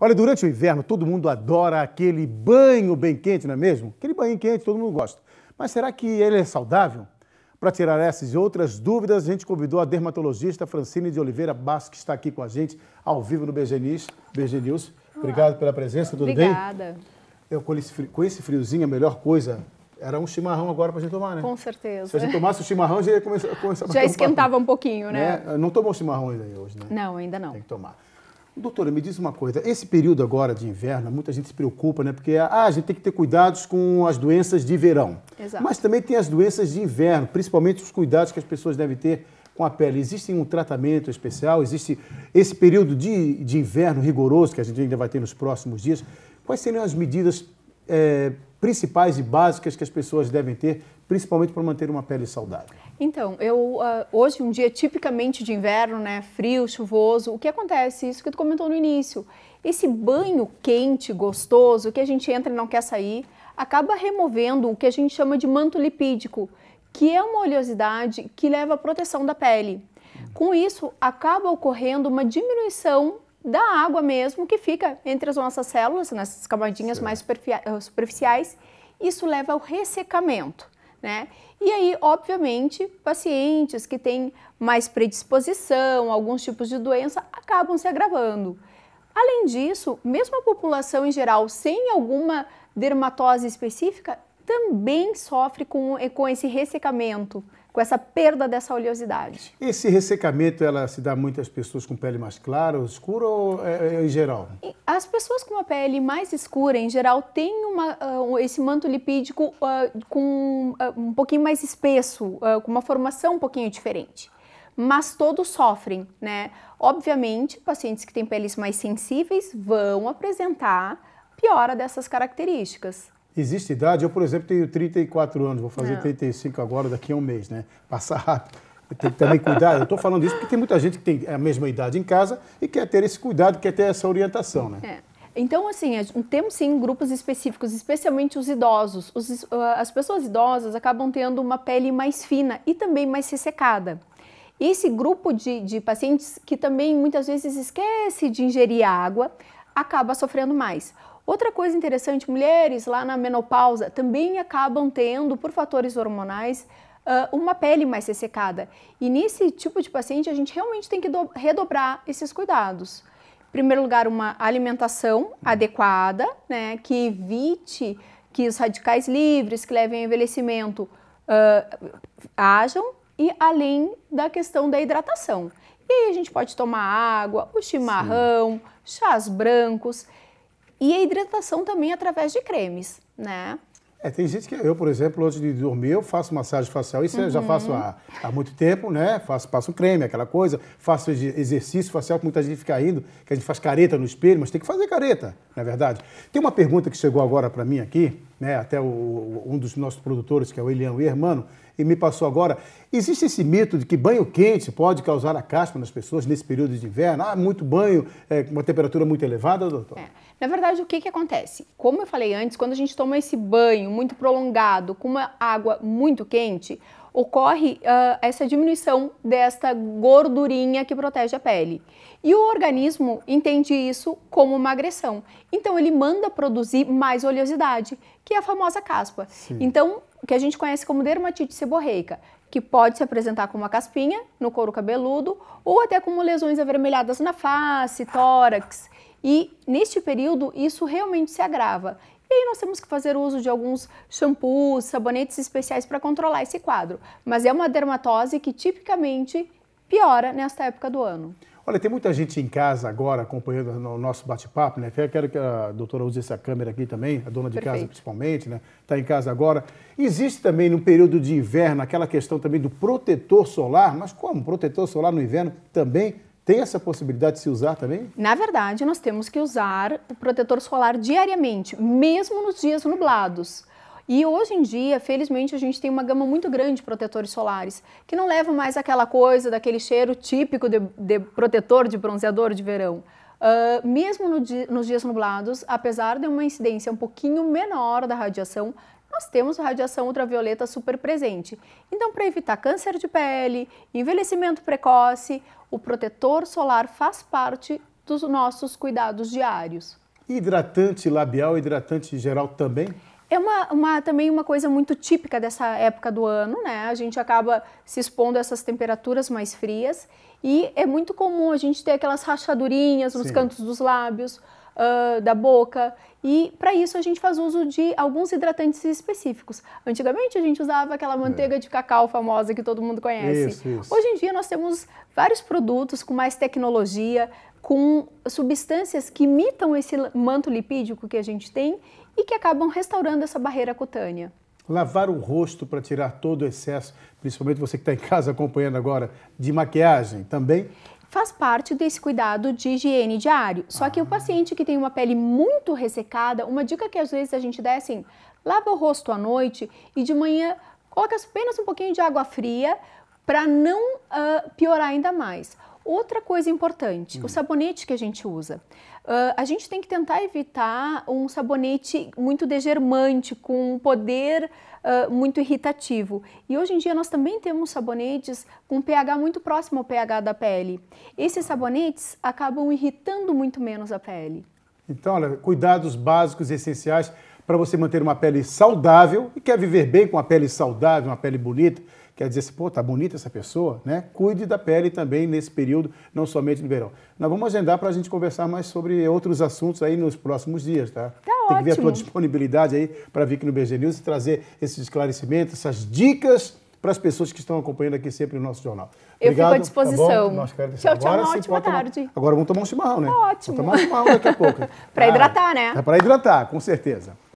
Olha, durante o inverno todo mundo adora aquele banho bem quente, não é mesmo? Aquele banho quente todo mundo gosta. Mas será que ele é saudável? Para tirar essas e outras dúvidas, a gente convidou a dermatologista Francine de Oliveira Basco, que está aqui com a gente ao vivo no BG News. BG News. Obrigado pela presença, tudo Obrigada. bem? Obrigada. com esse, friozinho, a melhor coisa era um chimarrão agora para a gente tomar, né? Com certeza. Se a gente tomasse o chimarrão, já ia começar, começar Já esquentava um pouquinho, né? né? Não tomou chimarrão ainda hoje, né? Não, ainda não. Tem que tomar. Doutora, me diz uma coisa. Esse período agora de inverno, muita gente se preocupa, né? Porque ah, a gente tem que ter cuidados com as doenças de verão. Exato. Mas também tem as doenças de inverno, principalmente os cuidados que as pessoas devem ter com a pele. Existe um tratamento especial? Existe esse período de, de inverno rigoroso que a gente ainda vai ter nos próximos dias? Quais seriam as medidas é, principais e básicas que as pessoas devem ter, principalmente para manter uma pele saudável? Então, eu uh, hoje um dia tipicamente de inverno, né, frio, chuvoso, o que acontece? Isso que tu comentou no início. Esse banho quente, gostoso, que a gente entra e não quer sair, acaba removendo o que a gente chama de manto lipídico, que é uma oleosidade que leva à proteção da pele. Com isso, acaba ocorrendo uma diminuição da água mesmo, que fica entre as nossas células, nessas camadinhas mais ah, superficiais. Isso leva ao ressecamento. Né? E aí, obviamente, pacientes que têm mais predisposição, alguns tipos de doença, acabam se agravando. Além disso, mesmo a população em geral sem alguma dermatose específica também sofre com, com esse ressecamento com essa perda dessa oleosidade. Esse ressecamento, ela se dá muito às pessoas com pele mais clara ou escura ou é, é, em geral? As pessoas com a pele mais escura, em geral, têm uma, uh, esse manto lipídico uh, com uh, um pouquinho mais espesso, com uma formação um pouquinho diferente mas todos sofrem, né? Obviamente, pacientes que têm peles mais sensíveis vão apresentar piora dessas características. Existe idade, eu, por exemplo, tenho 34 anos, vou fazer 35 agora, daqui a um mês, né? Passa rápido. Tem que também cuidar. Eu estou falando isso porque tem muita gente que tem a mesma idade em casa e quer ter esse cuidado, quer ter essa orientação, né? É. Então, assim, temos sim grupos específicos, especialmente os idosos. Os, ah, as pessoas idosas acabam tendo uma pele mais fina e também mais ressecada. Esse grupo de, de pacientes que também muitas vezes esquece de ingerir água acaba sofrendo mais. Outra coisa interessante, mulheres lá na menopausa também acabam tendo, por fatores hormonais, uma pele mais ressecada. E nesse tipo de paciente, a gente realmente tem que redobrar esses cuidados. Em primeiro lugar, uma alimentação adequada, né, que evite que os radicais livres que levem ao envelhecimento uh, hajam, e além da questão da hidratação. E aí a gente pode tomar água, o chimarrão, Sim. chás brancos. E a hidratação também através de cremes, né? É, tem gente que eu, por exemplo, antes de dormir, eu faço massagem facial. Isso uhum. eu já uhum. faço há, há, muito tempo, né? Faço, passo creme, aquela coisa. Faço exercício facial, que muita gente fica indo, que a gente faz careta no espelho, mas tem que fazer careta, não é verdade? Tem uma pergunta que chegou agora para mim aqui, né? Até o, um dos nossos produtores, que é o Eliano Hermano, e me passou agora. Existe esse mito de que banho quente pode causar a caspa nas pessoas nesse período de inverno? Ah, muito banho, é, uma temperatura muito elevada, doutor? É. Na verdade, o que, que acontece? Como eu falei antes, quando a gente toma esse banho muito prolongado com uma água muito quente, ocorre uh, essa diminuição desta gordurinha que protege a pele. E o organismo entende isso como uma agressão. Então ele manda produzir mais oleosidade, que é a famosa caspa. Sim. Então, o que a gente conhece como dermatite seborreica que pode se apresentar como uma caspinha no couro cabeludo ou até como lesões avermelhadas na face, tórax. E neste período isso realmente se agrava. E aí nós temos que fazer uso de alguns shampoos, sabonetes especiais para controlar esse quadro. Mas é uma dermatose que tipicamente piora nesta época do ano. Olha, tem muita gente em casa agora acompanhando o nosso bate-papo, né? Eu quero que a doutora use essa câmera aqui também, a dona de Perfeito. casa principalmente, né? Está em casa agora. Existe também no período de inverno aquela questão também do protetor solar, mas como protetor solar no inverno também tem essa possibilidade de se usar também? Na verdade, nós temos que usar o protetor solar diariamente, mesmo nos dias nublados. E hoje em dia, felizmente, a gente tem uma gama muito grande de protetores solares, que não levam mais aquela coisa daquele cheiro típico de, de protetor de bronzeador de verão. Uh, mesmo no di nos dias nublados, apesar de uma incidência um pouquinho menor da radiação, nós temos radiação ultravioleta super presente. Então, para evitar câncer de pele, envelhecimento precoce, o protetor solar faz parte dos nossos cuidados diários. Hidratante labial, hidratante geral também? É uma, uma, também uma coisa muito típica dessa época do ano, né? A gente acaba se expondo a essas temperaturas mais frias e é muito comum a gente ter aquelas rachadurinhas nos Sim. cantos dos lábios, uh, da boca. E para isso a gente faz uso de alguns hidratantes específicos. Antigamente a gente usava aquela é. manteiga é. de cacau famosa que todo mundo conhece. Isso, isso. Hoje em dia nós temos vários produtos com mais tecnologia, com substâncias que imitam esse manto lipídico que a gente tem e que acabam restaurando essa barreira cutânea. Lavar o rosto para tirar todo o excesso, principalmente você que está em casa acompanhando agora, de maquiagem também? Faz parte desse cuidado de higiene diário. Só ah. que o ah. paciente que tem uma pele muito ressecada, uma dica que às vezes a gente dá é assim: lava o rosto à noite e de manhã coloca apenas um pouquinho de água fria para não uh, piorar ainda mais. Outra coisa importante, hum. o uhum. sabonete que a gente usa. Uh, a gente tem que tentar evitar um sabonete muito degermante, com um poder uh, muito irritativo. E hoje em dia nós também temos sabonetes com pH muito próximo ao pH da pele. Esses sabonetes acabam irritando muito menos a pele. Então, olha, cuidados básicos e essenciais para você manter uma pele saudável e quer viver bem com a pele saudável, uma pele bonita quer dizer assim, pô, tá bonita essa pessoa, né? Cuide da pele também nesse período, não somente no verão. Nós vamos agendar para a gente conversar mais sobre outros assuntos aí nos próximos dias, tá? Tá Tem ótimo. que ver a tua disponibilidade aí para vir aqui no BG News e trazer esses esclarecimentos, essas dicas para as pessoas que estão acompanhando aqui sempre o nosso jornal. Eu Obrigado, fico à tá disposição. Tá Nós tchau, tchau, agora, uma ótima tarde. Agora vamos tomar um chimarrão, né? Ótimo. Tá vamos tomar um chimarrão daqui a pouco. para hidratar, ah, né? É para hidratar, com certeza.